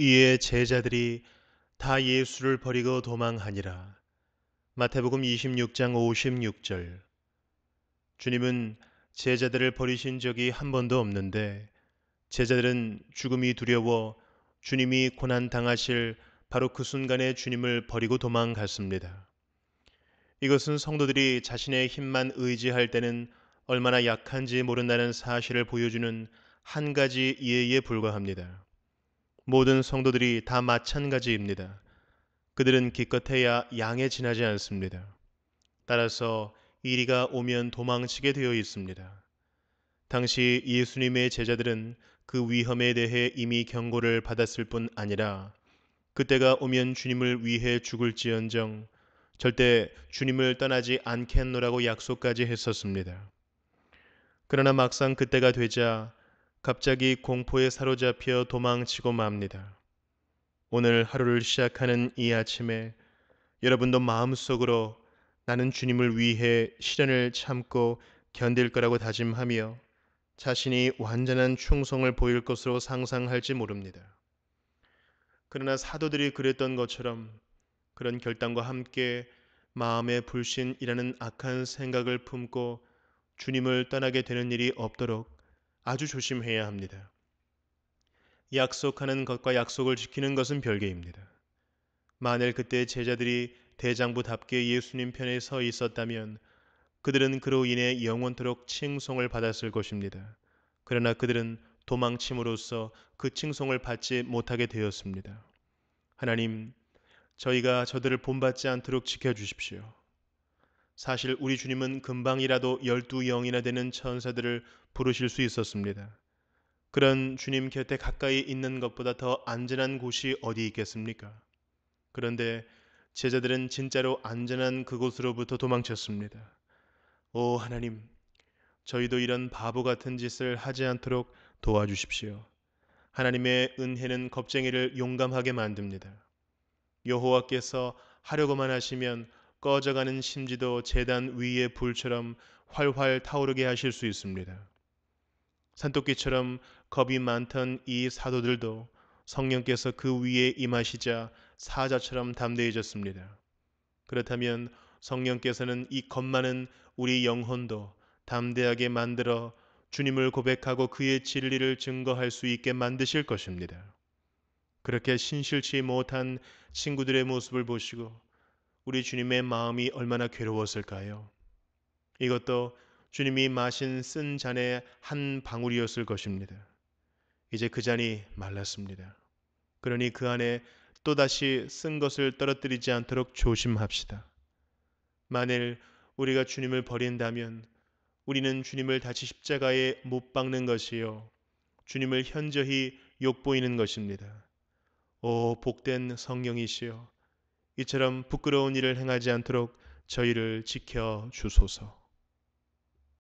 이에 제자들이 다 예수를 버리고 도망하니라. 마태복음 26장 56절. 주님은 제자들을 버리신 적이 한 번도 없는데 제자들은 죽음이 두려워 주님이 고난 당하실 바로 그 순간에 주님을 버리고 도망갔습니다. 이것은 성도들이 자신의 힘만 의지할 때는 얼마나 약한지 모른다는 사실을 보여주는 한 가지 예에 불과합니다. 모든 성도들이 다 마찬가지입니다. 그들은 기껏해야 양에 지나지 않습니다. 따라서 이리가 오면 도망치게 되어 있습니다. 당시 예수님의 제자들은 그 위험에 대해 이미 경고를 받았을 뿐 아니라 그때가 오면 주님을 위해 죽을지언정 절대 주님을 떠나지 않겠노라고 약속까지 했었습니다. 그러나 막상 그때가 되자 갑자기 공포에 사로잡혀 도망치고 맙니다. 오늘 하루를 시작하는 이 아침에 여러분도 마음속으로 나는 주님을 위해 시련을 참고 견딜 거라고 다짐하며 자신이 완전한 충성을 보일 것으로 상상할지 모릅니다. 그러나 사도들이 그랬던 것처럼 그런 결단과 함께 마음의 불신이라는 악한 생각을 품고 주님을 떠나게 되는 일이 없도록 아주 조심해야 합니다. 약속하는 것과 약속을 지키는 것은 별개입니다. 만일 그때 제자들이 대장부답게 예수님 편에 서 있었다면 그들은 그로 인해 영원토록 칭송을 받았을 것입니다. 그러나 그들은 도망침으로써 그 칭송을 받지 못하게 되었습니다. 하나님, 저희가 저들을 본받지 않도록 지켜주십시오. 사실 우리 주님은 금방이라도 열두 영이나 되는 천사들을 부르실 수 있었습니다. 그런 주님 곁에 가까이 있는 것보다 더 안전한 곳이 어디 있겠습니까? 그런데 제자들은 진짜로 안전한 그곳으로부터 도망쳤습니다. 오 하나님, 저희도 이런 바보 같은 짓을 하지 않도록 도와주십시오. 하나님의 은혜는 겁쟁이를 용감하게 만듭니다. 여호와께서 하려고만 하시면 꺼져가는 심지도 재단 위의 불처럼 활활 타오르게 하실 수 있습니다. 산토끼처럼 겁이 많던 이 사도들도 성령께서 그 위에 임하시자 사자처럼 담대해졌습니다. 그렇다면 성령께서는 이 겁 많은 우리 영혼도 담대하게 만들어 주님을 고백하고 그의 진리를 증거할 수 있게 만드실 것입니다. 그렇게 신실치 못한 친구들의 모습을 보시고 우리 주님의 마음이 얼마나 괴로웠을까요? 이것도 주님이 마신 쓴 잔의 한 방울이었을 것입니다. 이제 그 잔이 말랐습니다. 그러니 그 안에 또다시 쓴 것을 떨어뜨리지 않도록 조심합시다. 만일 우리가 주님을 버린다면 우리는 주님을 다시 십자가에 못 박는 것이요. 주님을 현저히 욕보이는 것입니다. 오, 복된 성령이시여. 이처럼 부끄러운 일을 행하지 않도록 저희를 지켜 주소서.